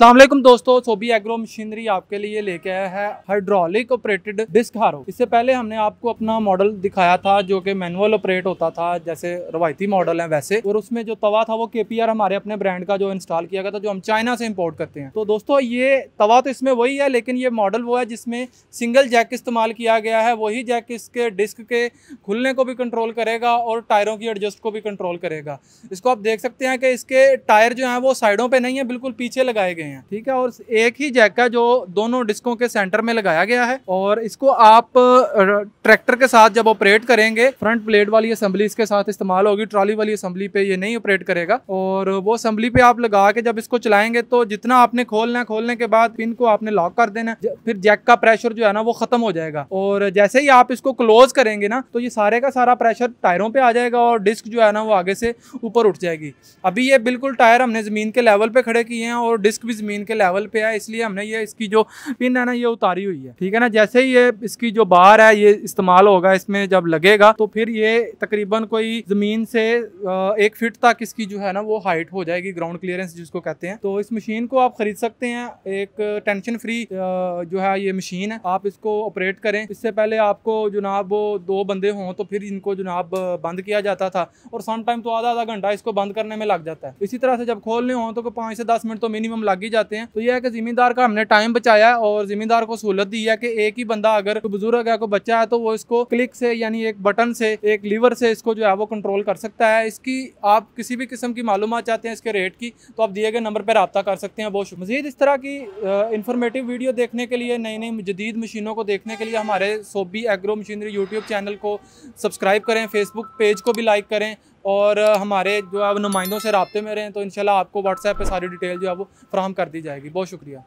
अल्लाह दोस्तों Sobi agro machinery आपके लिए लेके आया है हाइड्रोलिक ऑपरेटेड डिस्क हारो इससे पहले हमने आपको अपना मॉडल दिखाया था जो कि मैनुअल ऑपरेट होता था जैसे रवायती मॉडल है वैसे और उसमें जो तवा था वो के हमारे अपने ब्रांड का जो इंस्टॉल किया गया था जो हम चाइना से इम्पोर्ट करते हैं तो दोस्तों ये तवा तो इसमें वही है लेकिन ये मॉडल वो है जिसमें सिंगल जैक इस्तेमाल किया गया है वही जैक इसके डिस्क के खुलने को भी कंट्रोल करेगा और टायरों की एडजस्ट को भी कंट्रोल करेगा इसको आप देख सकते हैं कि इसके टायर जो है वो साइडों पर नहीं है बिल्कुल पीछे लगाए गए गए हैं ठीक है और एक ही जैक है जो दोनों डिस्कों के सेंटर में लगाया गया है और इसको आप ट्रैक्टर के साथ जब ऑपरेट करेंगे फ्रंट ब्लेड वाली असम्बली इसके साथ इस्तेमाल होगी ट्रॉली वाली असम्बली पे ये नहीं ऑपरेट करेगा और वो असम्बली पे आप लगा के जब इसको चलाएंगे तो जितना आपने खोलना है खोलने के बाद पिन को आपने लॉक कर देना फिर जैक का प्रेशर जो है ना वो खत्म हो जाएगा और जैसे ही आप इसको क्लोज करेंगे ना तो ये सारे का सारा प्रेशर टायरों पे आ जाएगा और डिस्क जो है ना वो आगे से ऊपर उठ जाएगी अभी ये बिल्कुल टायर हमने ज़मीन के लेवल पे खड़े किए हैं और डिस्क भी ज़मीन के लेवल पे है इसलिए हमने ये इसकी जो पिन है ना ये उतारी हुई है ठीक है ना जैसे ही ये इसकी जो बार है ये इस्तेमाल होगा इसमें जब लगेगा तो फिर ये तकरीबन कोई ज़मीन से एक फिट तक इसकी जो है ना वो हाइट हो जाएगी ग्राउंड क्लियरेंस जिसको कहते हैं तो इस मशीन को आप खरीद सकते हैं एक टेंशन फ्री जो है ये मशीन है आप इसको ऑपरेट करें इससे पहले आपको जनाब वो दो बंदे हों तो फिर इनको जनाब बंद किया जाता था और सम टाइम तो आधा आधा घंटा इसको बंद करने में लग जाता है इसी तरह से जब खोलने हों तो पाँच से दस मिनट तो मिनिमम लग आगे जाते हैं तो यह है कि जिम्मेदार का हमने टाइम बचाया है और जिम्मेदार को सहूलत दी है कि एक ही बंदा अगर बुजुर्ग है कोई बच्चा है तो वो इसको क्लिक से यानी एक बटन से एक लीवर से इसको जो है वो कंट्रोल कर सकता है इसकी आप किसी भी किस्म की मालूम चाहते हैं इसके रेट की तो आप दिए गए नंबर पर रबा कर सकते हैं बहुत मजीद इस तरह की इन्फॉर्मेटिव वीडियो देखने के लिए नई नई जदीद मशीनों को देखने के लिए हमारे Sobi agro machinery YouTube channel को सब्सक्राइब करें फेसबुक पेज को भी लाइक करें और हमारे जो आप नुमाइंदों से रबते में रहें तो इन आपको व्हाट्सएप पर सारी डिटेल जो है वो फ्राहम कर दी जाएगी बहुत शुक्रिया